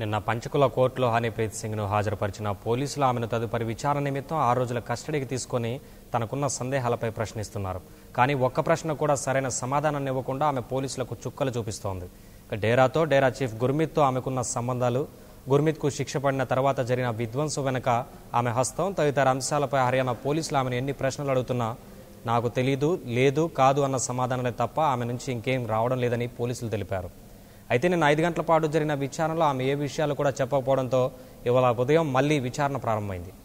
నిన్న పంచకుల కోర్టులో హనీప్రీత్ సింగ్ను హాజరుపరిచిన పోలీసులు ఆమెను తదుపరి విచారణ నిమిత్తం ఆ రోజుల కస్టడీకి తీసుకొని తనకున్న సందేహాలపై ప్రశ్నిస్తున్నారు కానీ ఒక్క ప్రశ్న కూడా సరైన సమాధానాన్ని ఇవ్వకుండా ఆమె పోలీసులకు చుక్కలు చూపిస్తోంది డేరాతో డేరా చీఫ్ గుర్మిత్తో ఆమెకున్న సంబంధాలు గుర్మిత్కు శిక్ష పడిన తర్వాత జరిగిన విధ్వంసం వెనుక ఆమె హస్తం తదితర అంశాలపై హర్యానా పోలీసులు ఆమెను ఎన్ని ప్రశ్నలు అడుగుతున్నా నాకు తెలీదు లేదు కాదు అన్న సమాధానమే తప్ప ఆమె నుంచి ఇంకేం రావడం లేదని పోలీసులు తెలిపారు అయితే నిన్న ఐదు గంటల పాటు జరిగిన విచారణలో ఆమె ఏ విషయాలు కూడా చెప్పకపోవడంతో ఇవాళ ఉదయం మళ్ళీ విచారణ ప్రారంభమైంది